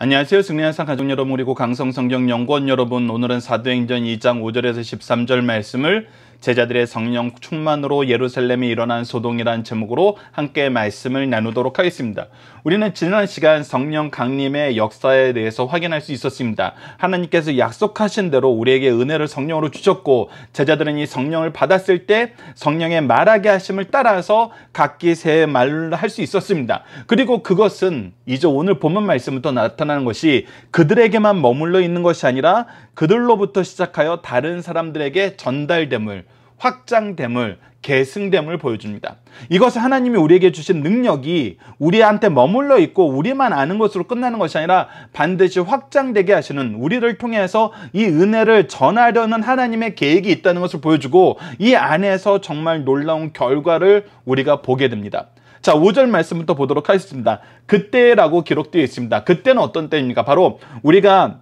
안녕하세요. 승리한상 가족 여러분 그리고 강성성경연구원 여러분 오늘은 사도행전 2장 5절에서 13절 말씀을 제자들의 성령 충만으로 예루살렘에 일어난 소동이란 제목으로 함께 말씀을 나누도록 하겠습니다. 우리는 지난 시간 성령 강림의 역사에 대해서 확인할 수 있었습니다. 하나님께서 약속하신 대로 우리에게 은혜를 성령으로 주셨고 제자들은 이 성령을 받았을 때 성령의 말하게 하심을 따라서 각기 새 말을 할 수 있었습니다. 그리고 그것은 이제 오늘 본문 말씀부터 나타나는 것이 그들에게만 머물러 있는 것이 아니라 그들로부터 시작하여 다른 사람들에게 전달됨을 확장됨을 계승됨을 보여줍니다. 이것은 하나님이 우리에게 주신 능력이 우리한테 머물러 있고 우리만 아는 것으로 끝나는 것이 아니라 반드시 확장되게 하시는 우리를 통해서 이 은혜를 전하려는 하나님의 계획이 있다는 것을 보여주고 이 안에서 정말 놀라운 결과를 우리가 보게 됩니다. 자, 5절 말씀부터 보도록 하겠습니다. 그때라고 기록되어 있습니다. 그때는 어떤 때입니까? 바로 우리가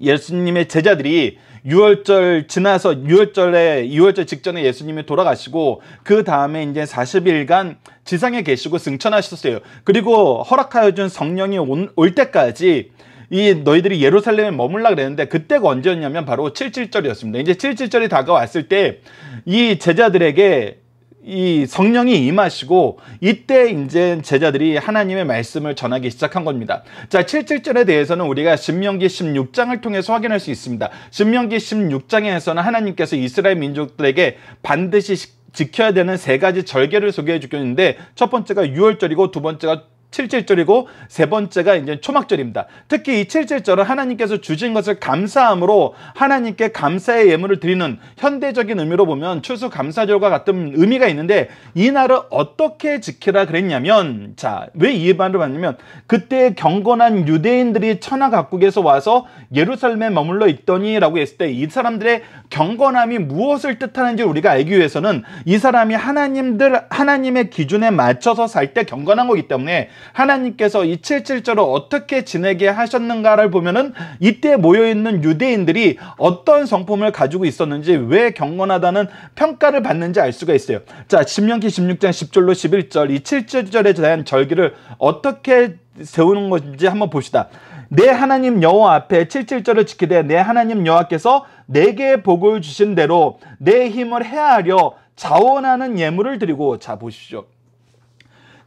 예수님의 제자들이 6월절 지나서 6월절에 6월절 직전에 예수님이 돌아가시고 그 다음에 이제 40일간 지상에 계시고 승천하셨어요. 그리고 허락하여 준 성령이 온, 올 때까지 이 너희들이 예루살렘에 머물라 그랬는데 그때가 언제였냐면 바로 77절이었습니다. 이제 77절이 다가왔을 때 이 제자들에게 이 성령이 임하시고 이때 이제 제자들이 하나님의 말씀을 전하기 시작한 겁니다. 자, 77절에 대해서는 우리가 신명기 16장을 통해서 확인할 수 있습니다. 신명기 16장에서는 하나님께서 이스라엘 민족들에게 반드시 지켜야 되는 세 가지 절개를 소개해 주겠는데 첫 번째가 유월절이고 두 번째가 칠칠절이고 세 번째가 이제 초막절입니다. 특히 이 칠칠절은 하나님께서 주신 것을 감사함으로 하나님께 감사의 예물을 드리는 현대적인 의미로 보면 추수감사절과 같은 의미가 있는데 이 날을 어떻게 지키라 그랬냐면 자 왜 이 예반을 받냐면 그때 경건한 유대인들이 천하 각국에서 와서 예루살렘에 머물러 있더니라고 했을 때 이 사람들의 경건함이 무엇을 뜻하는지 우리가 알기 위해서는 이 사람이 하나님들 하나님의 기준에 맞춰서 살 때 경건한 거기 때문에 하나님께서 이 7.7절을 어떻게 지내게 하셨는가를 보면은 이때 모여있는 유대인들이 어떤 성품을 가지고 있었는지 왜 경건하다는 평가를 받는지 알 수가 있어요. 자, 신명기 16장 10절로 11절 이 7.7절에 대한 절기를 어떻게 세우는 건지 한번 봅시다. 내 하나님 여호와 앞에 77절을 지키되 내 하나님 여호와께서 내게 복을 주신 대로 내 힘을 헤아려 자원하는 예물을 드리고 자보십시오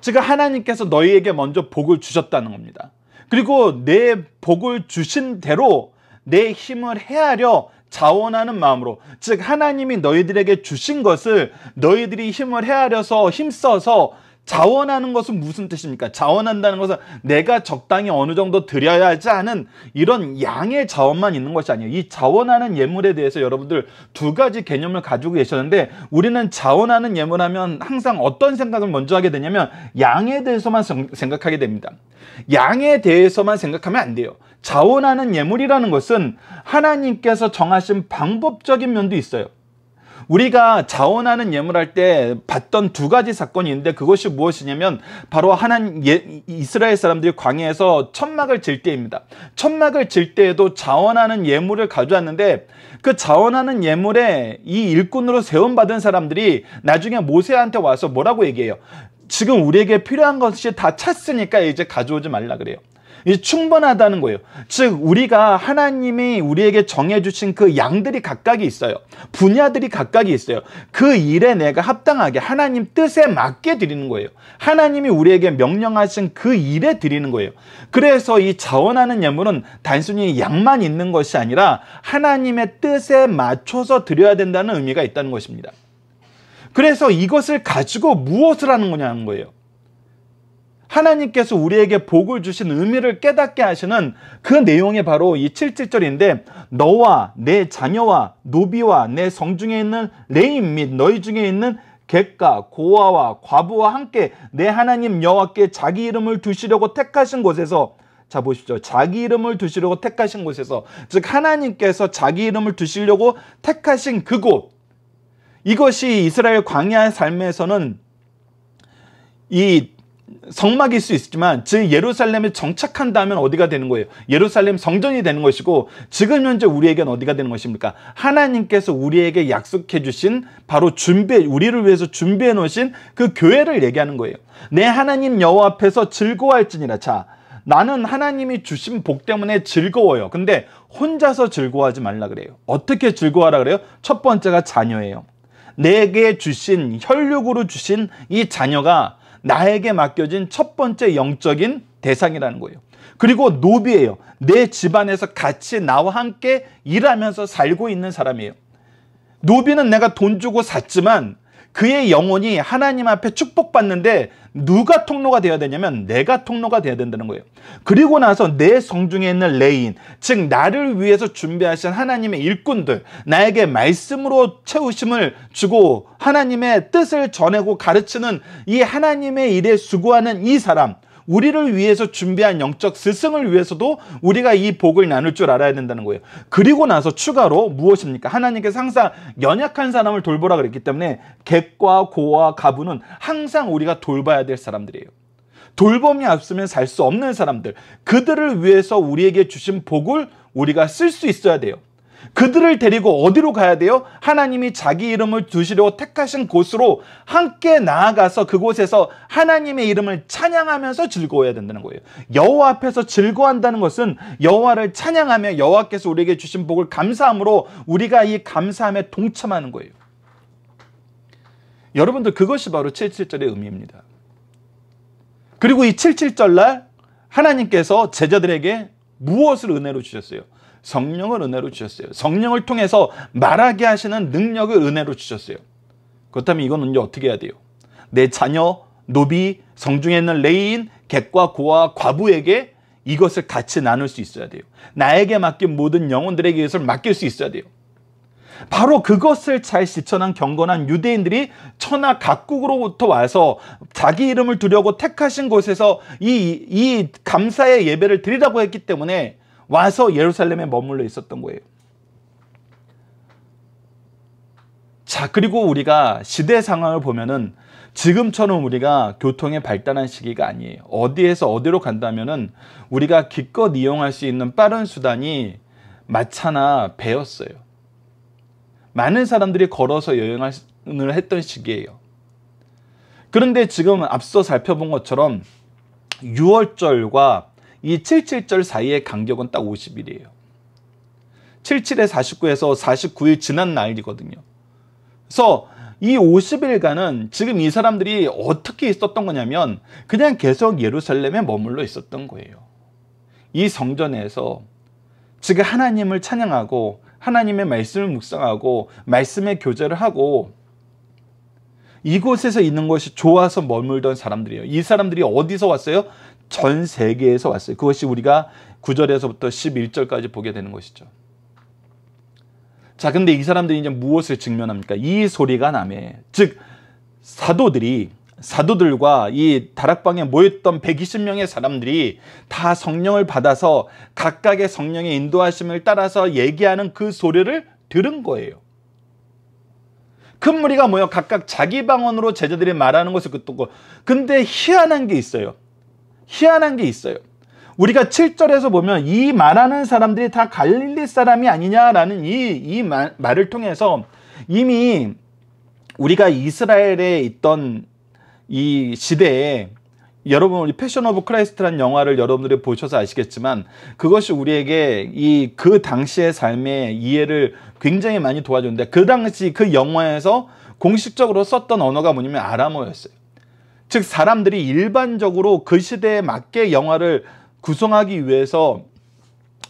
즉 하나님께서 너희에게 먼저 복을 주셨다는 겁니다. 그리고 내 복을 주신 대로 내 힘을 헤아려 자원하는 마음으로 즉 하나님이 너희들에게 주신 것을 너희들이 힘을 헤아려서 힘써서 자원하는 것은 무슨 뜻입니까? 자원한다는 것은 내가 적당히 어느 정도 드려야 하지 않은 이런 양의 자원만 있는 것이 아니에요. 이 자원하는 예물에 대해서 여러분들 두 가지 개념을 가지고 계셨는데 우리는 자원하는 예물하면 항상 어떤 생각을 먼저 하게 되냐면 양에 대해서만 생각하게 됩니다. 양에 대해서만 생각하면 안 돼요. 자원하는 예물이라는 것은 하나님께서 정하신 방법적인 면도 있어요. 우리가 자원하는 예물할 때 봤던 두 가지 사건이 있는데 그것이 무엇이냐면 바로 하나님 예, 이스라엘 사람들이 광해에서 천막을 질 때입니다. 천막을 질 때에도 자원하는 예물을 가져왔는데 그 자원하는 예물에 이 일꾼으로 세움 받은 사람들이 나중에 모세한테 와서 뭐라고 얘기해요? 지금 우리에게 필요한 것이 다 찼으니까 이제 가져오지 말라 그래요. 충분하다는 거예요. 즉 우리가 하나님이 우리에게 정해주신 그 양들이 각각이 있어요. 분야들이 각각이 있어요. 그 일에 내가 합당하게 하나님 뜻에 맞게 드리는 거예요. 하나님이 우리에게 명령하신 그 일에 드리는 거예요. 그래서 이 자원하는 예물은 단순히 양만 있는 것이 아니라 하나님의 뜻에 맞춰서 드려야 된다는 의미가 있다는 것입니다. 그래서 이것을 가지고 무엇을 하는 거냐는 거예요. 하나님께서 우리에게 복을 주신 의미를 깨닫게 하시는 그 내용이 바로 이 7절인데 7 너와 내 자녀와 노비와 내 성중에 있는 레인 및 너희 중에 있는 객과 고아와 과부와 함께 내 하나님 여호와께 자기 이름을 두시려고 택하신 곳에서 자 보십시오. 자기 이름을 두시려고 택하신 곳에서 즉 하나님께서 자기 이름을 두시려고 택하신 그곳 이것이 이스라엘 광야의 삶에서는 이 성막일 수 있지만 즉 예루살렘에 정착한다면 어디가 되는 거예요? 예루살렘 성전이 되는 것이고 지금 현재 우리에겐 어디가 되는 것입니까? 하나님께서 우리에게 약속해 주신 바로 준비 우리를 위해서 준비해 놓으신 그 교회를 얘기하는 거예요. 내 하나님 여호와 앞에서 즐거워할지니라. 자, 나는 하나님이 주신 복 때문에 즐거워요. 근데 혼자서 즐거워하지 말라 그래요. 어떻게 즐거워하라 그래요? 첫 번째가 자녀예요. 내게 주신 혈육으로 주신 이 자녀가 나에게 맡겨진 첫 번째 영적인 대상이라는 거예요. 그리고 노비예요. 내 집안에서 같이 나와 함께 일하면서 살고 있는 사람이에요. 노비는 내가 돈 주고 샀지만 그의 영혼이 하나님 앞에 축복받는데 누가 통로가 되어야 되냐면 내가 통로가 되어야 된다는 거예요. 그리고 나서 내 성중에 있는 레인, 즉 나를 위해서 준비하신 하나님의 일꾼들, 나에게 말씀으로 채우심을 주고 하나님의 뜻을 전하고 가르치는 이 하나님의 일에 수고하는 이 사람, 우리를 위해서 준비한 영적 스승을 위해서도 우리가 이 복을 나눌 줄 알아야 된다는 거예요. 그리고 나서 추가로 무엇입니까? 하나님께서 항상 연약한 사람을 돌보라 그랬기 때문에 객과 고와 가부는 항상 우리가 돌봐야 될 사람들이에요. 돌봄이 없으면 살 수 없는 사람들, 그들을 위해서 우리에게 주신 복을 우리가 쓸 수 있어야 돼요. 그들을 데리고 어디로 가야 돼요? 하나님이 자기 이름을 두시려고 택하신 곳으로 함께 나아가서 그곳에서 하나님의 이름을 찬양하면서 즐거워야 된다는 거예요. 여호와 앞에서 즐거워한다는 것은 여호와를 찬양하며 여호와께서 우리에게 주신 복을 감사함으로 우리가 이 감사함에 동참하는 거예요. 여러분들 그것이 바로 77절의 의미입니다. 그리고 이 77절날 하나님께서 제자들에게 무엇을 은혜로 주셨어요? 성령을 은혜로 주셨어요. 성령을 통해서 말하게 하시는 능력을 은혜로 주셨어요. 그렇다면 이건 이제 어떻게 해야 돼요? 내 자녀, 노비, 성중에 있는 레인, 객과 고와 과부에게 이것을 같이 나눌 수 있어야 돼요. 나에게 맡긴 모든 영혼들에게 이것을 맡길 수 있어야 돼요. 바로 그것을 잘 실천한 경건한 유대인들이 천하 각국으로부터 와서 자기 이름을 두려고 택하신 곳에서 이, 이 감사의 예배를 드리라고 했기 때문에 와서 예루살렘에 머물러 있었던 거예요. 자, 그리고 우리가 시대 상황을 보면은 지금처럼 우리가 교통에 발달한 시기가 아니에요. 어디에서 어디로 간다면은 우리가 기껏 이용할 수 있는 빠른 수단이 마차나 배였어요. 많은 사람들이 걸어서 여행을 했던 시기예요. 그런데 지금 앞서 살펴본 것처럼 6월절과 이 77절 사이의 간격은 딱 50일이에요. 77에 49에서 49일 지난 날이거든요. 그래서 이 50일간은 지금 이 사람들이 어떻게 있었던 거냐면 그냥 계속 예루살렘에 머물러 있었던 거예요. 이 성전에서 지금 하나님을 찬양하고 하나님의 말씀을 묵상하고 말씀의 교제를 하고 이곳에서 있는 것이 좋아서 머물던 사람들이에요. 이 사람들이 어디서 왔어요? 전 세계에서 왔어요. 그것이 우리가 9절에서부터 11절까지 보게 되는 것이죠. 자, 근데 이 사람들이 이제 무엇을 직면합니까? 이 소리가 남해. 즉, 사도들이, 사도들과 이 다락방에 모였던 120명의 사람들이 다 성령을 받아서 각각의 성령의 인도하심을 따라서 얘기하는 그 소리를 들은 거예요. 큰 무리가 모여 각각 자기 방언으로 제자들이 말하는 것을 듣고 근데 희한한 게 있어요. 희한한 게 있어요. 우리가 7절에서 보면 이 말하는 사람들이 다 갈릴리 사람이 아니냐라는 이, 이 말, 말을 통해서 이미 우리가 이스라엘에 있던 이 시대에 여러분 우리 패션 오브 크라이스트라는 영화를 여러분들이 보셔서 아시겠지만 그것이 우리에게 이 그 당시의 삶의 이해를 굉장히 많이 도와줬는데 그 당시 그 영화에서 공식적으로 썼던 언어가 뭐냐면 아람어였어요. 즉 사람들이 일반적으로 그 시대에 맞게 영화를 구성하기 위해서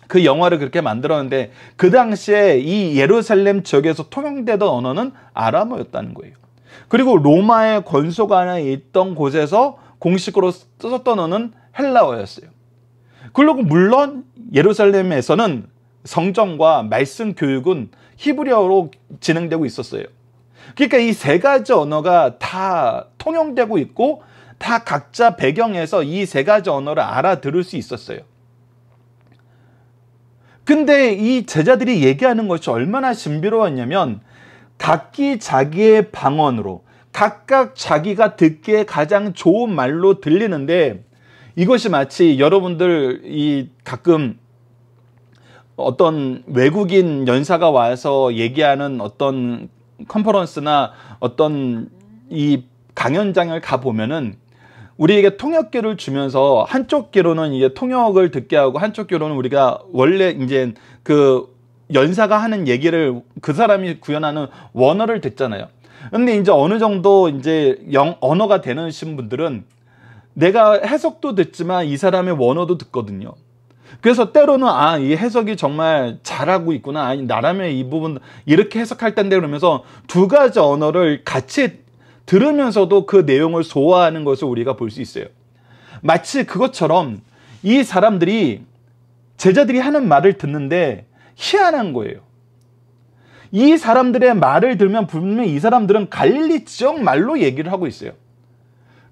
그 영화를 그렇게 만들었는데 그 당시에 이 예루살렘 지역에서 통용되던 언어는 아람어였다는 거예요. 그리고 로마의 권속 안에 있던 곳에서 공식으로 썼던 언어는 헬라어였어요. 그리고 물론 예루살렘에서는 성전과 말씀 교육은 히브리어로 진행되고 있었어요. 그러니까 이 세 가지 언어가 다 통용되고 있고 다 각자 배경에서 이 세 가지 언어를 알아들을 수 있었어요. 근데 이 제자들이 얘기하는 것이 얼마나 신비로웠냐면 각기 자기의 방언으로 각각 자기가 듣기에 가장 좋은 말로 들리는데 이것이 마치 여러분들 이 가끔 어떤 외국인 연사가 와서 얘기하는 어떤 컨퍼런스나 어떤 이 강연장을 가 보면은 우리에게 통역기를 주면서 한쪽 귀로는 이제 통역을 듣게 하고 한쪽 귀로는 우리가 원래 이제 그 연사가 하는 얘기를 그 사람이 구현하는 원어를 듣잖아요. 근데 이제 어느 정도 이제 영 언어가 되는 신 분들은 내가 해석도 듣지만 이 사람의 원어도 듣거든요. 그래서 때로는 아이 해석이 정말 잘하고 있구나 아니 나라면 이 부분 이렇게 해석할 텐데 그러면서 두 가지 언어를 같이 들으면서도 그 내용을 소화하는 것을 우리가 볼 수 있어요 마치 그것처럼 이 사람들이 제자들이 하는 말을 듣는데 희한한 거예요 이 사람들의 말을 들면 분명히 이 사람들은 갈릴리 지역 말로 얘기를 하고 있어요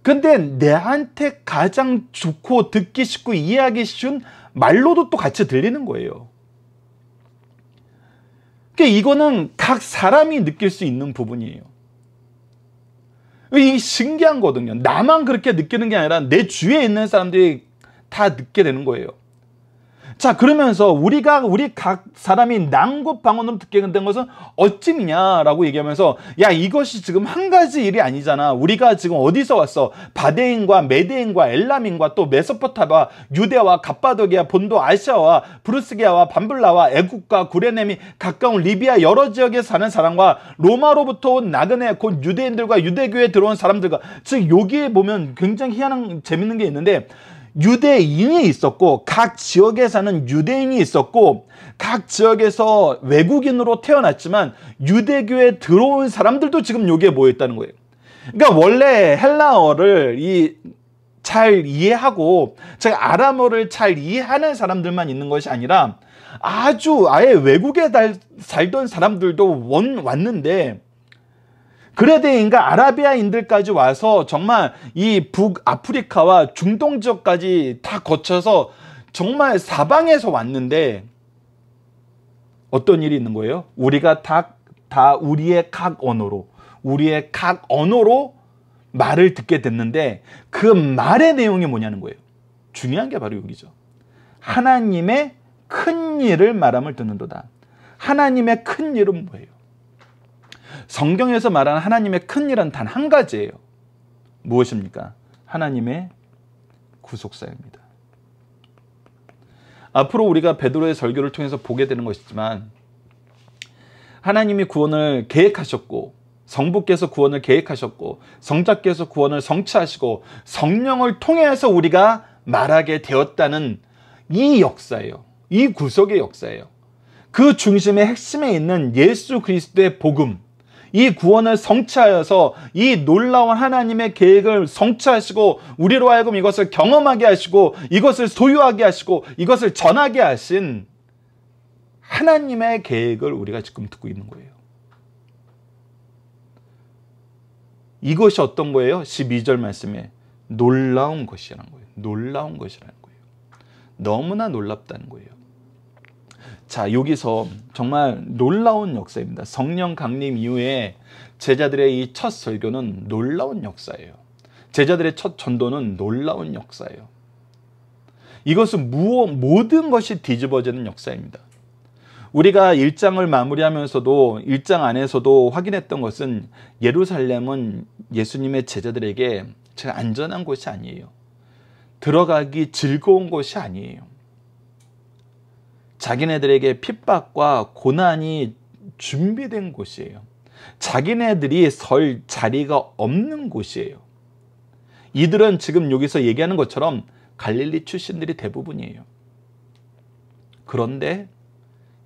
근데 내한테 가장 좋고 듣기 쉽고 이해하기 쉬운 말로도 또 같이 들리는 거예요. 그러니까 이거는 각 사람이 느낄 수 있는 부분이에요. 이게 신기한 거거든요. 나만 그렇게 느끼는 게 아니라 내 주위에 있는 사람들이 다 느끼게 되는 거예요. 자 그러면서 우리가 우리 각 사람이 난곳 방언으로 듣게 된 것은 어찌미냐라고 얘기하면서 야 이것이 지금 한 가지 일이 아니잖아 우리가 지금 어디서 왔어 바데인과 메데인과 엘람인과 또 메소포타바 유대와 갑바도기아 본도 아시아와 브루스기아와 반블라와 애국과 구레네미 가까운 리비아 여러 지역에 사는 사람과 로마로부터 온 나그네 곧 유대인들과 유대교에 들어온 사람들과 즉 여기에 보면 굉장히 희한한 재밌는 게 있는데 유대인이 있었고 각 지역에 사는 유대인이 있었고 각 지역에서 외국인으로 태어났지만 유대교에 들어온 사람들도 지금 여기에 모여 있다는 거예요. 그러니까 원래 헬라어를 이잘 이해하고 즉 아람어를 잘 이해하는 사람들만 있는 것이 아니라 아주 아예 외국에 살던 사람들도 원 왔는데 그레데인가 아라비아인들까지 와서 정말 이 북아프리카와 중동 지역까지 다 거쳐서 정말 사방에서 왔는데 어떤 일이 있는 거예요? 우리가 다, 다 우리의 각 언어로, 우리의 각 언어로 말을 듣게 됐는데 그 말의 내용이 뭐냐는 거예요. 중요한 게 바로 여기죠. 하나님의 큰 일을 말함을 듣는도다. 하나님의 큰 일은 뭐예요? 성경에서 말하는 하나님의 큰 일은 단 한 가지예요. 무엇입니까? 하나님의 구속사입니다. 앞으로 우리가 베드로의 설교를 통해서 보게 되는 것이지만 하나님이 구원을 계획하셨고 성부께서 구원을 계획하셨고 성자께서 구원을 성취하시고 성령을 통해서 우리가 말하게 되었다는 이 역사예요. 이 구속의 역사예요. 그 중심의 핵심에 있는 예수 그리스도의 복음 이 구원을 성취하여서 이 놀라운 하나님의 계획을 성취하시고 우리로 하여금 이것을 경험하게 하시고 이것을 소유하게 하시고 이것을 전하게 하신 하나님의 계획을 우리가 지금 듣고 있는 거예요. 이것이 어떤 거예요? 12절 말씀에 놀라운 것이라는 거예요. 놀라운 것이라는 거예요. 너무나 놀랍다는 거예요. 자, 여기서 정말 놀라운 역사입니다. 성령 강림 이후에 제자들의 이 첫 설교는 놀라운 역사예요. 제자들의 첫 전도는 놀라운 역사예요. 이것은 무엇, 모든 것이 뒤집어지는 역사입니다. 우리가 일장을 마무리하면서도 일장 안에서도 확인했던 것은 예루살렘은 예수님의 제자들에게 제일 안전한 곳이 아니에요. 들어가기 즐거운 곳이 아니에요. 자기네들에게 핍박과 고난이 준비된 곳이에요. 자기네들이 설 자리가 없는 곳이에요. 이들은 지금 여기서 얘기하는 것처럼 갈릴리 출신들이 대부분이에요. 그런데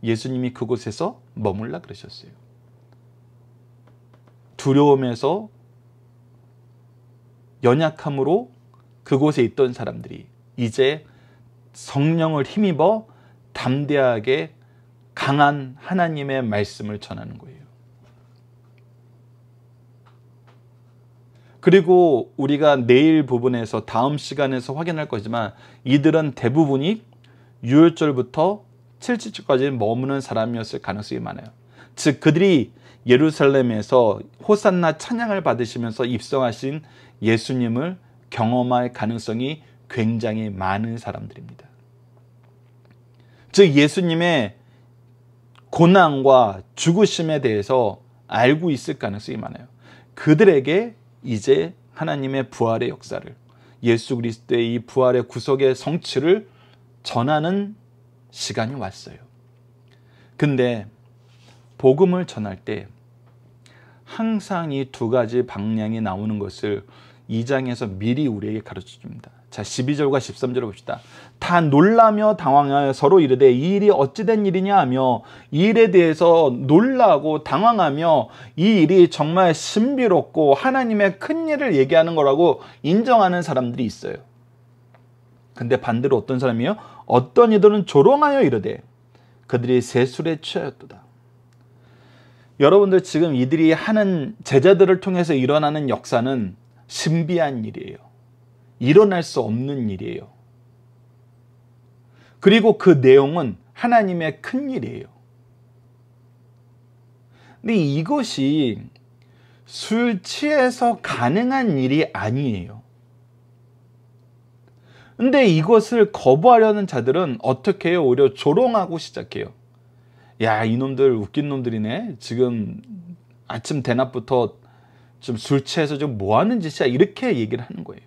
예수님이 그곳에서 머물라 그러셨어요. 두려움에서 연약함으로 그곳에 있던 사람들이 이제 성령을 힘입어 담대하게 강한 하나님의 말씀을 전하는 거예요. 그리고 우리가 내일 부분에서 다음 시간에서 확인할 거지만 이들은 대부분이 유월절부터 7주까지 머무는 사람이었을 가능성이 많아요. 즉 그들이 예루살렘에서 호산나 찬양을 받으시면서 입성하신 예수님을 경험할 가능성이 굉장히 많은 사람들입니다. 즉 예수님의 고난과 죽으심에 대해서 알고 있을 가능성이 많아요. 그들에게 이제 하나님의 부활의 역사를 예수 그리스도의 이 부활의 구속의 성취를 전하는 시간이 왔어요. 근데 복음을 전할 때 항상 이 두 가지 방향이 나오는 것을 이장에서 미리 우리에게 가르쳐 줍니다. 자 12절과 13절을 봅시다. 다 놀라며 당황하여 서로 이르되 이 일이 어찌된 일이냐 하며 이 일에 대해서 놀라고 당황하며 이 일이 정말 신비롭고 하나님의 큰 일을 얘기하는 거라고 인정하는 사람들이 있어요. 근데 반대로 어떤 사람이요? 어떤 이들은 조롱하여 이르되 그들이 세술에 취하였도다. 여러분들 지금 이들이 하는 제자들을 통해서 일어나는 역사는 신비한 일이에요. 일어날 수 없는 일이에요. 그리고 그 내용은 하나님의 큰 일이에요. 근데 이것이 술 취해서 가능한 일이 아니에요. 근데 이것을 거부하려는 자들은 어떻게 해요? 오히려 조롱하고 시작해요. 야, 이놈들 웃긴 놈들이네. 지금 아침 대낮부터 좀술 취해서 좀뭐 하는 짓이야. 이렇게 얘기를 하는 거예요.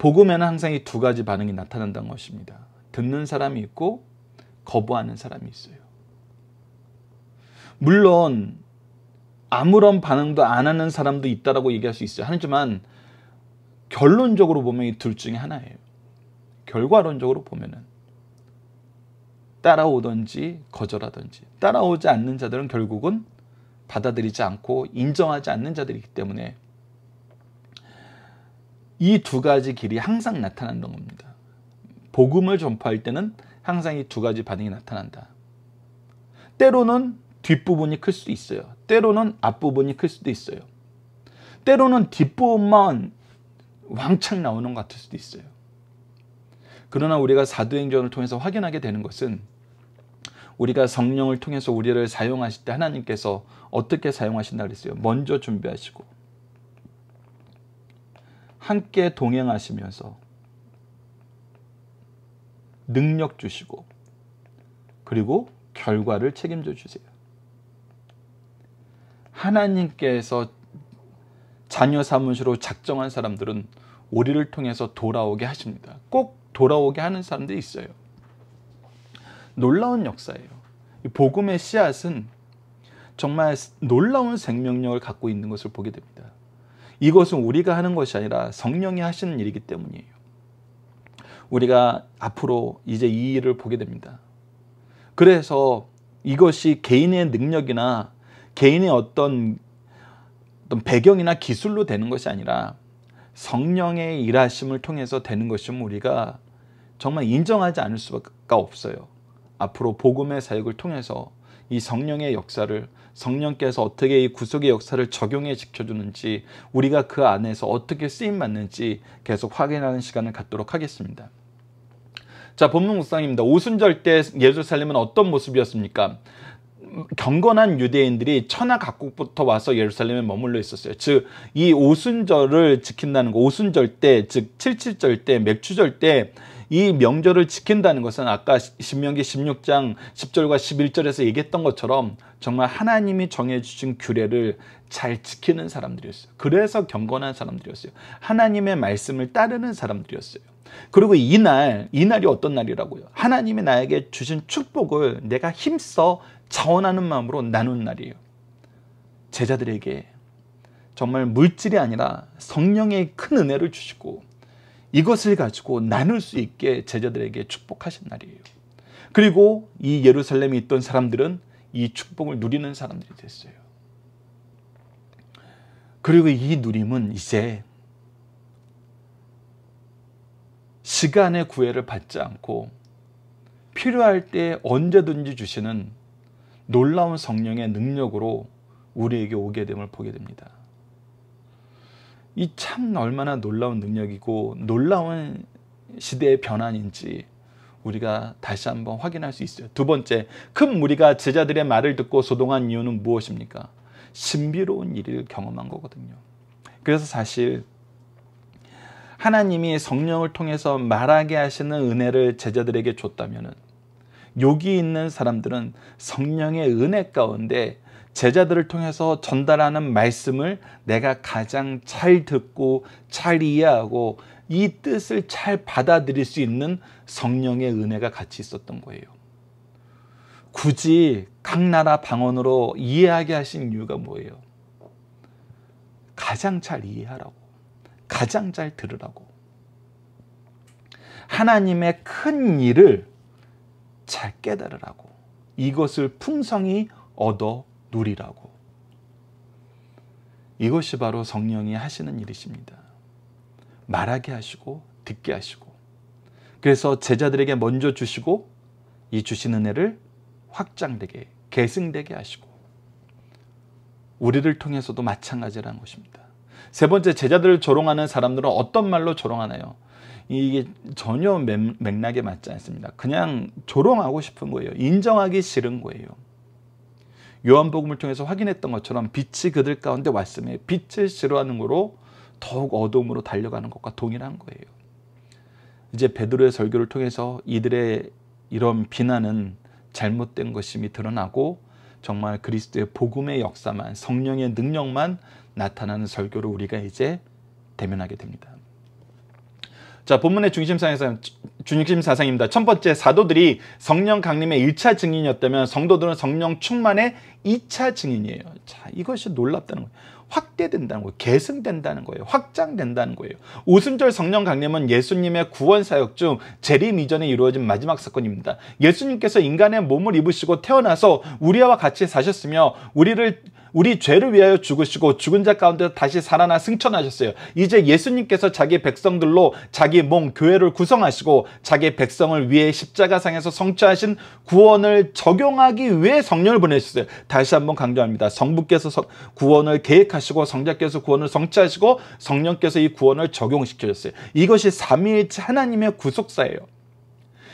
복음에는 항상 이 두 가지 반응이 나타난다는 것입니다. 듣는 사람이 있고 거부하는 사람이 있어요. 물론 아무런 반응도 안 하는 사람도 있다라고 얘기할 수 있어요. 하지만 결론적으로 보면 이 둘 중에 하나예요. 결과론적으로 보면은 따라오든지 거절하든지 따라오지 않는 자들은 결국은 받아들이지 않고 인정하지 않는 자들이기 때문에 이두 가지 길이 항상 나타난다는 겁니다. 복음을 전파할 때는 항상 이 두 가지 반응이 나타난다. 때로는 뒷부분이 클 수도 있어요. 때로는 앞부분이 클 수도 있어요. 때로는 뒷부분만 왕창 나오는 것 같을 수도 있어요. 그러나 우리가 사도행전을 통해서 확인하게 되는 것은 우리가 성령을 통해서 우리를 사용하실 때 하나님께서 어떻게 사용하신다 그랬어요. 먼저 준비하시고 함께 동행하시면서 능력 주시고 그리고 결과를 책임져 주세요. 하나님께서 자녀 사무실로 작정한 사람들은 우리를 통해서 돌아오게 하십니다. 꼭 돌아오게 하는 사람들이 있어요. 놀라운 역사예요. 복음의 씨앗은 정말 놀라운 생명력을 갖고 있는 것을 보게 됩니다. 이것은 우리가 하는 것이 아니라 성령이 하시는 일이기 때문이에요. 우리가 앞으로 이제 이 일을 보게 됩니다. 그래서 이것이 개인의 능력이나 개인의 어떤 어떤 배경이나 기술로 되는 것이 아니라 성령의 일하심을 통해서 되는 것임 우리가 정말 인정하지 않을 수가 없어요. 앞으로 복음의 사역을 통해서 이 성령의 역사를 성령께서 어떻게 이 구속의 역사를 적용해 지켜주는지 우리가 그 안에서 어떻게 쓰임 맞는지 계속 확인하는 시간을 갖도록 하겠습니다. 자 본문 묵상입니다. 오순절 때 예루살렘은 어떤 모습이었습니까? 경건한 유대인들이 천하 각국부터 와서 예루살렘에 머물러 있었어요. 즉, 이 오순절을 지킨다는 거, 오순절 때, 즉, 칠칠절 때, 맥추절 때, 이 명절을 지킨다는 것은 아까 신명기 16장 10절과 11절에서 얘기했던 것처럼 정말 하나님이 정해주신 규례를 잘 지키는 사람들이었어요. 그래서 경건한 사람들이었어요. 하나님의 말씀을 따르는 사람들이었어요. 그리고 이날, 이날이 어떤 날이라고요? 하나님이 나에게 주신 축복을 내가 힘써 자원하는 마음으로 나눈 날이에요. 제자들에게 정말 물질이 아니라 성령의 큰 은혜를 주시고 이것을 가지고 나눌 수 있게 제자들에게 축복하신 날이에요. 그리고 이 예루살렘에 있던 사람들은 이 축복을 누리는 사람들이 됐어요. 그리고 이 누림은 이제 시간의 구애를 받지 않고 필요할 때 언제든지 주시는 놀라운 성령의 능력으로 우리에게 오게 됨을 보게 됩니다. 이참 얼마나 놀라운 능력이고 놀라운 시대의 변환인지 우리가 다시 한번 확인할 수 있어요. 두 번째, 큰 무리가 제자들의 말을 듣고 소동한 이유는 무엇입니까? 신비로운 일을 경험한 거거든요. 그래서 사실 하나님이 성령을 통해서 말하게 하시는 은혜를 제자들에게 줬다면 여기 있는 사람들은 성령의 은혜 가운데 제자들을 통해서 전달하는 말씀을 내가 가장 잘 듣고 잘 이해하고 이 뜻을 잘 받아들일 수 있는 성령의 은혜가 같이 있었던 거예요. 굳이 각 나라 방언으로 이해하게 하신 이유가 뭐예요? 가장 잘 이해하라고. 가장 잘 들으라고. 하나님의 큰 일을 잘 깨달으라고. 이것을 풍성히 얻어 누리라고. 이것이 바로 성령이 하시는 일이십니다. 말하게 하시고 듣게 하시고 그래서 제자들에게 먼저 주시고 이 주신 은혜를 확장되게 계승되게 하시고 우리를 통해서도 마찬가지라는 것입니다. 세 번째 제자들을 조롱하는 사람들은 어떤 말로 조롱하나요? 이게 전혀 맥락에 맞지 않습니다. 그냥 조롱하고 싶은 거예요. 인정하기 싫은 거예요. 요한복음을 통해서 확인했던 것처럼 빛이 그들 가운데 왔음에 빛을 싫어하는 거로 더욱 어둠으로 달려가는 것과 동일한 거예요. 이제 베드로의 설교를 통해서 이들의 이런 비난은 잘못된 것임이 드러나고 정말 그리스도의 복음의 역사만 성령의 능력만 나타나는 설교를 우리가 이제 대면하게 됩니다. 자, 본문의 중심사에서 중심 사상입니다. 첫 번째, 사도들이 성령 강림의 1차 증인이었다면 성도들은 성령 충만의 2차 증인이에요. 자, 이것이 놀랍다는 거예요. 확대된다는 거예요. 계승된다는 거예요. 확장된다는 거예요. 오순절 성령 강림은 예수님의 구원 사역 중 재림 이전에 이루어진 마지막 사건입니다. 예수님께서 인간의 몸을 입으시고 태어나서 우리와 같이 사셨으며 우리를 우리 죄를 위하여 죽으시고 죽은 자 가운데 다시 살아나 승천하셨어요. 이제 예수님께서 자기 백성들로 자기 몸 교회를 구성하시고 자기 백성을 위해 십자가상에서 성취하신 구원을 적용하기 위해 성령을 보내셨어요. 다시 한번 강조합니다. 성부께서 구원을 계획하시고 성자께서 구원을 성취하시고 성령께서 이 구원을 적용시켜줬어요. 이것이 삼위일체 하나님의 구속사예요.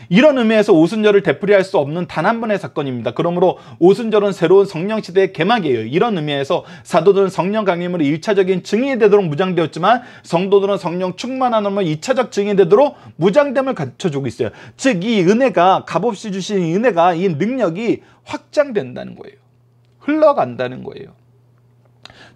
이런 의미에서 오순절을 되풀이할 수 없는 단 한 번의 사건입니다. 그러므로 오순절은 새로운 성령 시대의 개막이에요. 이런 의미에서 사도들은 성령 강림으로 1차적인 증인이 되도록 무장되었지만 성도들은 성령 충만함으로 2차적 증인이 되도록 무장됨을 갖춰주고 있어요. 즉 이 은혜가 값없이 주신 은혜가 이 능력이 확장된다는 거예요. 흘러간다는 거예요.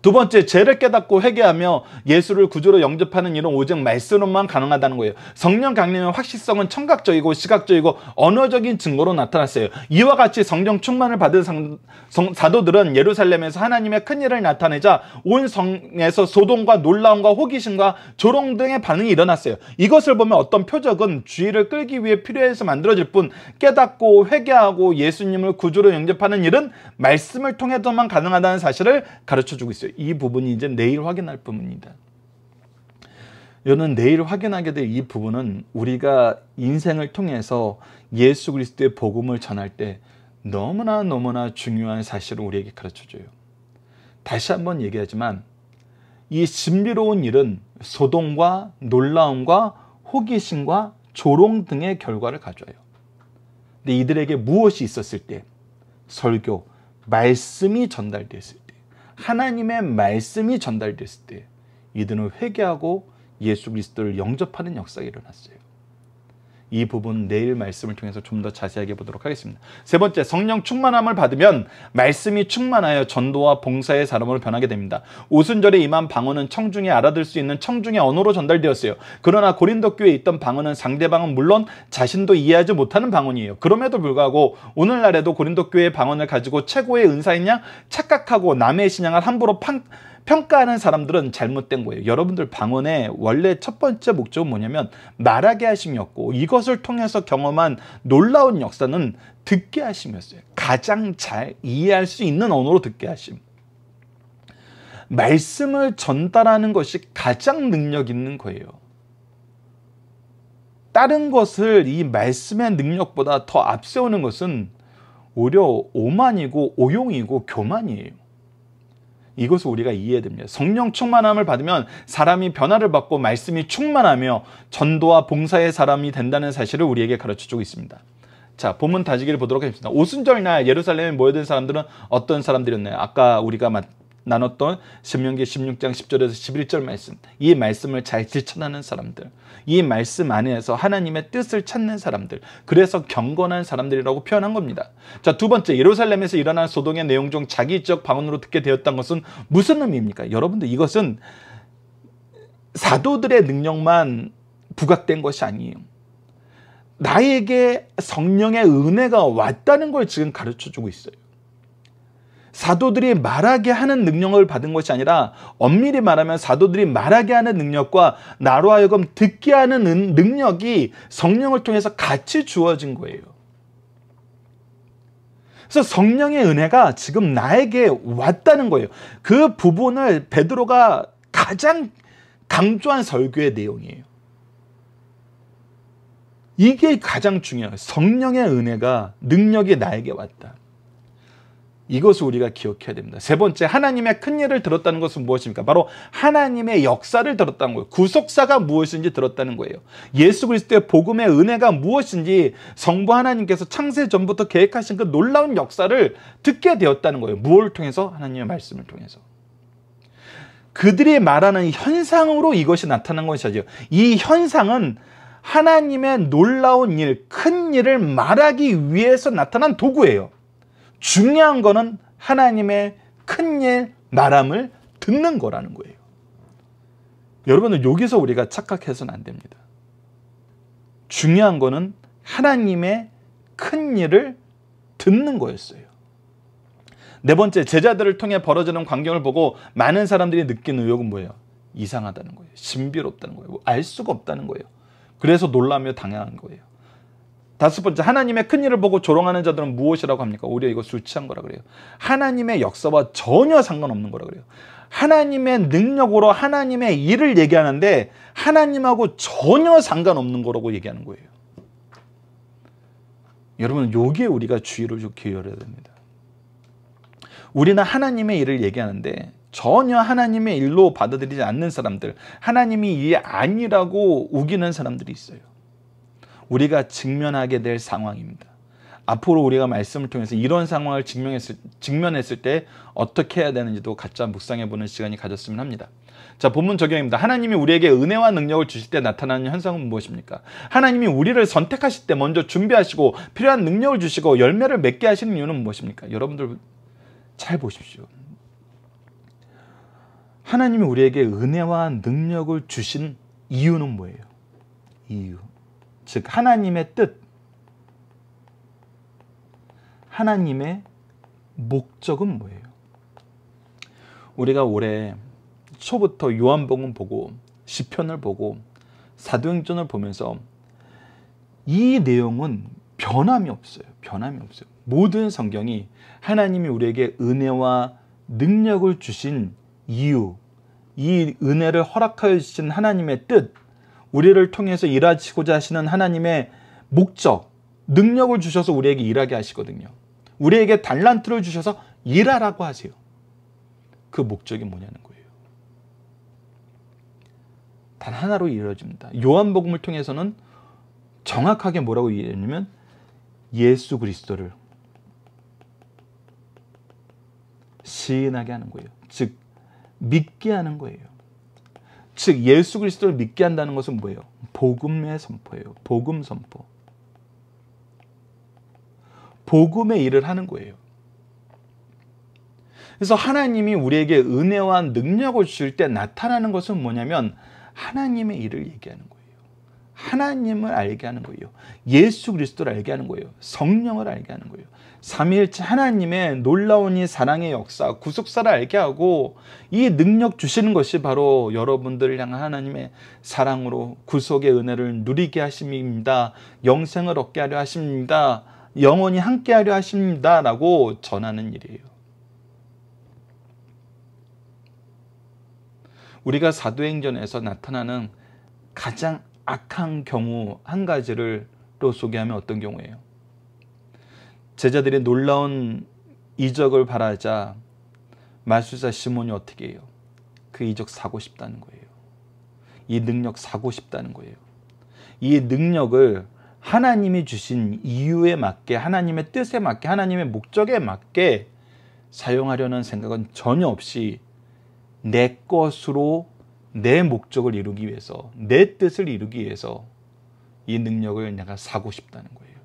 두 번째 죄를 깨닫고 회개하며 예수를 구주로 영접하는 일은 오직 말씀으로만 가능하다는 거예요. 성령 강림의 확실성은 청각적이고 시각적이고 언어적인 증거로 나타났어요. 이와 같이 성령 충만을 받은 상, 성, 사도들은 예루살렘에서 하나님의 큰 일을 나타내자 온 성에서 소동과 놀라움과 호기심과 조롱 등의 반응이 일어났어요. 이것을 보면 어떤 표적은 주의를 끌기 위해 필요해서 만들어질 뿐 깨닫고 회개하고 예수님을 구주로 영접하는 일은 말씀을 통해서만 가능하다는 사실을 가르쳐 주고 있어요. 있어요. 이 부분이 이제 내일 확인할 부분입니다. 여는 내일 확인하게 될 이 부분은 우리가 인생을 통해서 예수 그리스도의 복음을 전할 때 너무나 너무나 중요한 사실을 우리에게 가르쳐줘요. 다시 한번 얘기하지만 이 신비로운 일은 소동과 놀라움과 호기심과 조롱 등의 결과를 가져요 근데 이들에게 무엇이 있었을 때 설교, 말씀이 전달됐을 때 하나님의 말씀이 전달됐을 때 이들은 회개하고 예수 그리스도를 영접하는 역사가 일어났어요. 이 부분 내일 말씀을 통해서 좀 더 자세하게 보도록 하겠습니다. 세 번째, 성령 충만함을 받으면 말씀이 충만하여 전도와 봉사의 사람으로 변하게 됩니다. 오순절에 임한 방언은 청중이 알아들 수 있는 청중의 언어로 전달되었어요. 그러나 고린도 교회에 있던 방언은 상대방은 물론 자신도 이해하지 못하는 방언이에요. 그럼에도 불구하고 오늘날에도 고린도 교회의 방언을 가지고 최고의 은사인 양 착각하고 남의 신앙을 함부로 판, 판 평가하는 사람들은 잘못된 거예요. 여러분들 방언의 원래 첫 번째 목적은 뭐냐면 말하게 하심이었고 이것을 통해서 경험한 놀라운 역사는 듣게 하심이었어요. 가장 잘 이해할 수 있는 언어로 듣게 하심. 말씀을 전달하는 것이 가장 능력 있는 거예요. 다른 것을 이 말씀의 능력보다 더 앞세우는 것은 오히려 오만이고 오용이고 교만이에요. 이것을 우리가 이해해야 됩니다. 성령 충만함을 받으면 사람이 변화를 받고 말씀이 충만하며 전도와 봉사의 사람이 된다는 사실을 우리에게 가르쳐주고 있습니다. 자, 본문 다지기를 보도록 하겠습니다. 오순절 날 예루살렘에 모여든 사람들은 어떤 사람들이었나요? 아까 우리가 나눴던 신명기 16장 10절에서 11절 말씀 이 말씀을 잘 실천하는 사람들 이 말씀 안에서 하나님의 뜻을 찾는 사람들 그래서 경건한 사람들이라고 표현한 겁니다 자두 번째 예루살렘에서 일어난 소동의 내용 중 자기 적 방언으로 듣게 되었던 것은 무슨 의미입니까 여러분들 이것은 사도들의 능력만 부각된 것이 아니에요 나에게 성령의 은혜가 왔다는 걸 지금 가르쳐주고 있어요 사도들이 말하게 하는 능력을 받은 것이 아니라 엄밀히 말하면 사도들이 말하게 하는 능력과 나로 하여금 듣게 하는 능력이 성령을 통해서 같이 주어진 거예요. 그래서 성령의 은혜가 지금 나에게 왔다는 거예요. 그 부분을 베드로가 가장 강조한 설교의 내용이에요. 이게 가장 중요해요. 성령의 은혜가 능력이 나에게 왔다. 이것을 우리가 기억해야 됩니다. 세 번째, 하나님의 큰 예를 들었다는 것은 무엇입니까? 바로 하나님의 역사를 들었다는 거예요. 구속사가 무엇인지 들었다는 거예요. 예수 그리스도의 복음의 은혜가 무엇인지 성부 하나님께서 창세 전부터 계획하신 그 놀라운 역사를 듣게 되었다는 거예요. 무엇을 통해서? 하나님의 말씀을 통해서. 그들이 말하는 현상으로 이것이 나타난 것이죠. 이 현상은 하나님의 놀라운 일, 큰 일을 말하기 위해서 나타난 도구예요. 중요한 거는 하나님의 큰일 말함을 예, 듣는 거라는 거예요. 여러분은 여기서 우리가 착각해서는 안 됩니다. 중요한 거는 하나님의 큰 일을 듣는 거였어요. 네 번째, 제자들을 통해 벌어지는 광경을 보고 많은 사람들이 느낀 의혹은 뭐예요? 이상하다는 거예요. 신비롭다는 거예요. 알 수가 없다는 거예요. 그래서 놀라며 당황한 거예요. 다섯 번째 하나님의 큰 일을 보고 조롱하는 자들은 무엇이라고 합니까? 오히려 이거 수치한 거라 그래요. 하나님의 역사와 전혀 상관없는 거라 그래요. 하나님의 능력으로 하나님의 일을 얘기하는데 하나님하고 전혀 상관없는 거라고 얘기하는 거예요. 여러분 여기에 우리가 주의를 기울여야 됩니다. 우리는 하나님의 일을 얘기하는데 전혀 하나님의 일로 받아들이지 않는 사람들 하나님이 이 아니라고 우기는 사람들이 있어요. 우리가 직면하게 될 상황입니다. 앞으로 우리가 말씀을 통해서 이런 상황을 직면했을, 직면했을 때 어떻게 해야 되는지도 각자 묵상해보는 시간이 가졌으면 합니다. 자 본문 적용입니다. 하나님이 우리에게 은혜와 능력을 주실 때 나타나는 현상은 무엇입니까? 하나님이 우리를 선택하실 때 먼저 준비하시고 필요한 능력을 주시고 열매를 맺게 하시는 이유는 무엇입니까? 여러분들 잘 보십시오. 하나님이 우리에게 은혜와 능력을 주신 이유는 뭐예요? 이유. 즉 하나님의 뜻, 하나님의 목적은 뭐예요? 우리가 올해 초부터 요한복음 보고 시편을 보고 사도행전을 보면서 이 내용은 변함이 없어요. 변함이 없어요. 모든 성경이 하나님이 우리에게 은혜와 능력을 주신 이유, 이 은혜를 허락하여 주신 하나님의 뜻, 우리를 통해서 일하시고자 하시는 하나님의 목적, 능력을 주셔서 우리에게 일하게 하시거든요. 우리에게 달란트를 주셔서 일하라고 하세요. 그 목적이 뭐냐는 거예요. 단 하나로 이루어집니다. 요한복음을 통해서는 정확하게 뭐라고 얘기냐면 예수 그리스도를 시인하게 하는 거예요. 즉 믿게 하는 거예요. 즉 예수 그리스도를 믿게 한다는 것은 뭐예요? 복음의 선포예요. 복음 선포. 복음의 일을 하는 거예요. 그래서 하나님이 우리에게 은혜와 능력을 줄때 나타나는 것은 뭐냐면 하나님의 일을 얘기하는 거예요. 하나님을 알게 하는 거예요. 예수 그리스도를 알게 하는 거예요. 성령을 알게 하는 거예요. 삼위일체 하나님의 놀라운 이 사랑의 역사, 구속사를 알게 하고 이 능력 주시는 것이 바로 여러분들을 향한 하나님의 사랑으로 구속의 은혜를 누리게 하심입니다. 영생을 얻게 하려 하십니다. 영원히 함께 하려 하십니다. 라고 전하는 일이에요. 우리가 사도행전에서 나타나는 가장 악한 경우 한 가지를 또 소개하면 어떤 경우예요? 제자들이 놀라운 이적을 바라자 말술사 시몬이 어떻게 해요? 그 이적 사고 싶다는 거예요. 이 능력 사고 싶다는 거예요. 이 능력을 하나님이 주신 이유에 맞게 하나님의 뜻에 맞게 하나님의 목적에 맞게 사용하려는 생각은 전혀 없이 내 것으로 내 목적을 이루기 위해서 내 뜻을 이루기 위해서 이 능력을 내가 사고 싶다는 거예요.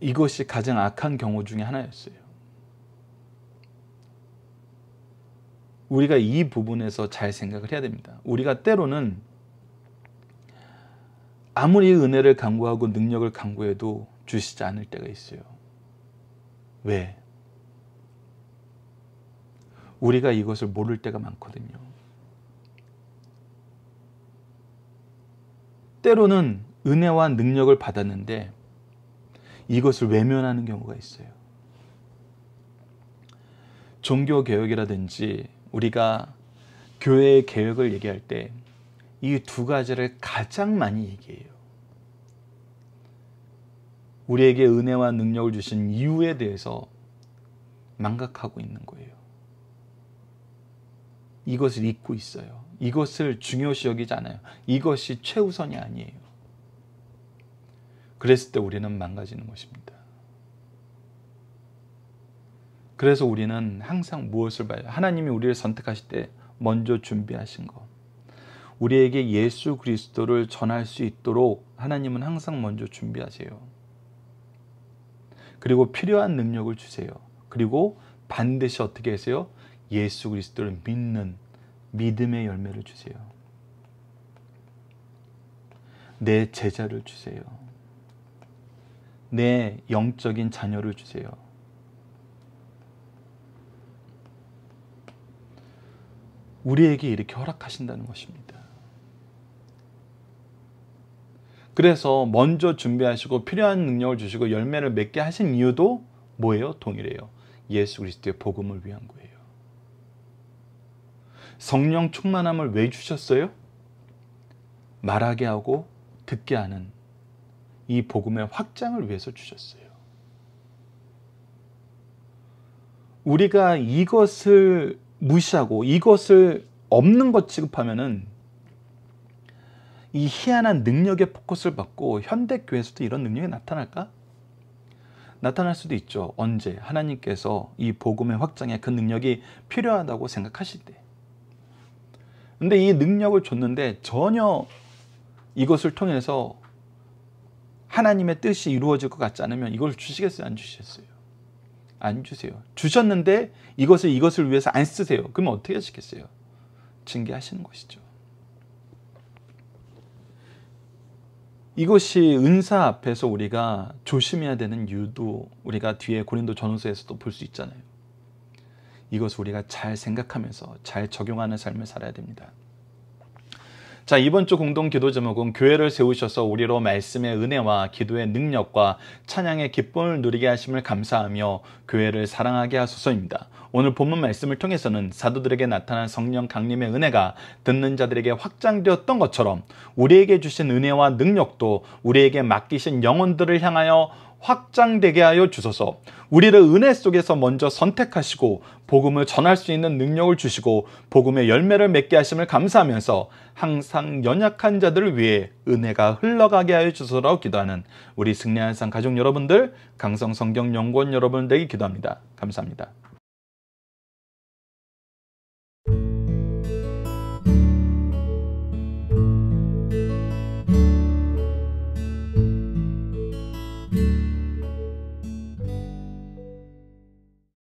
이것이 가장 악한 경우 중의 하나였어요. 우리가 이 부분에서 잘 생각을 해야 됩니다. 우리가 때로는 아무리 은혜를 강구하고 능력을 강구해도 주시지 않을 때가 있어요. 왜? 우리가 이것을 모를 때가 많거든요. 때로는 은혜와 능력을 받았는데 이것을 외면하는 경우가 있어요. 종교 개혁이라든지 우리가 교회의 개혁을 얘기할 때 이 두 가지를 가장 많이 얘기해요. 우리에게 은혜와 능력을 주신 이유에 대해서 망각하고 있는 거예요. 이것을 잊고 있어요. 이것을 중요시 여기지 않아요. 이것이 최우선이 아니에요. 그랬을 때 우리는 망가지는 것입니다. 그래서 우리는 항상 무엇을 봐요? 하나님이 우리를 선택하실 때 먼저 준비하신 것. 우리에게 예수 그리스도를 전할 수 있도록 하나님은 항상 먼저 준비하세요. 그리고 필요한 능력을 주세요. 그리고 반드시 어떻게 하세요? 예수 그리스도를 믿는 믿음의 열매를 주세요. 내 제자를 주세요. 내 영적인 자녀를 주세요. 우리에게 이렇게 허락하신다는 것입니다. 그래서 먼저 준비하시고 필요한 능력을 주시고 열매를 맺게 하신 이유도 뭐예요? 동일해요. 예수 그리스도의 복음을 위한 거예요. 성령 충만함을 왜 주셨어요? 말하게 하고 듣게 하는 이 복음의 확장을 위해서 주셨어요. 우리가 이것을 무시하고 이것을 없는 것 취급하면은 이 희한한 능력의 포커스를 받고 현대 교회에서도 이런 능력이 나타날까? 나타날 수도 있죠. 언제 하나님께서 이 복음의 확장에 그 능력이 필요하다고 생각하실 때. 근데 이 능력을 줬는데 전혀 이것을 통해서 하나님의 뜻이 이루어질 것 같지 않으면 이걸 주시겠어요? 안 주시겠어요? 안 주세요. 주셨는데 이것을 이것을 위해서 안 쓰세요. 그러면 어떻게 하시겠어요? 징계하시는 것이죠. 이것이 은사 앞에서 우리가 조심해야 되는 이유도 우리가 뒤에 고린도 전후서에서도 볼 수 있잖아요. 이것을 우리가 잘 생각하면서 잘 적용하는 삶을 살아야 됩니다. 자, 이번 주 공동 기도 제목은 교회를 세우셔서 우리로 말씀의 은혜와 기도의 능력과 찬양의 기쁨을 누리게 하심을 감사하며 교회를 사랑하게 하소서입니다. 오늘 본문 말씀을 통해서는 사도들에게 나타난 성령 강림의 은혜가 듣는 자들에게 확장되었던 것처럼 우리에게 주신 은혜와 능력도 우리에게 맡기신 영혼들을 향하여 확장되게 하여 주소서. 우리를 은혜 속에서 먼저 선택하시고 복음을 전할 수 있는 능력을 주시고 복음의 열매를 맺게 하심을 감사하면서 항상 연약한 자들을 위해 은혜가 흘러가게 하여 주소서라고 기도하는 우리 승리한 상 가족 여러분들, 강성 성경 연구원 여러분들에게 기도합니다. 감사합니다.